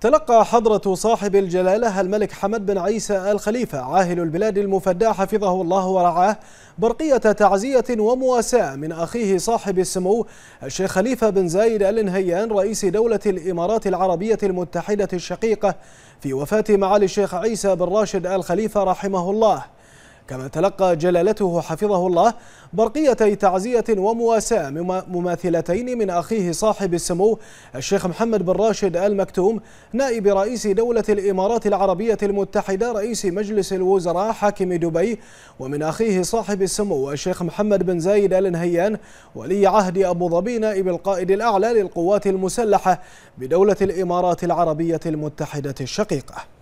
تلقى حضرة صاحب الجلالة الملك حمد بن عيسى الخليفة عاهل البلاد المفدى حفظه الله ورعاه برقية تعزية ومواساة من أخيه صاحب السمو الشيخ خليفة بن زايد آل نهيان رئيس دولة الإمارات العربية المتحدة الشقيقة في وفاة معالي الشيخ عيسى بن راشد آل خليفة رحمه الله كما تلقى جلالته حفظه الله برقيتي تعزية ومواساة مماثلتين من أخيه صاحب السمو الشيخ محمد بن راشد آل مكتوم نائب رئيس دولة الإمارات العربية المتحدة رئيس مجلس الوزراء حاكم دبي ومن أخيه صاحب السمو الشيخ محمد بن زايد آل نهيان ولي عهد أبو ظبي نائب القائد الأعلى للقوات المسلحة بدولة الإمارات العربية المتحدة الشقيقة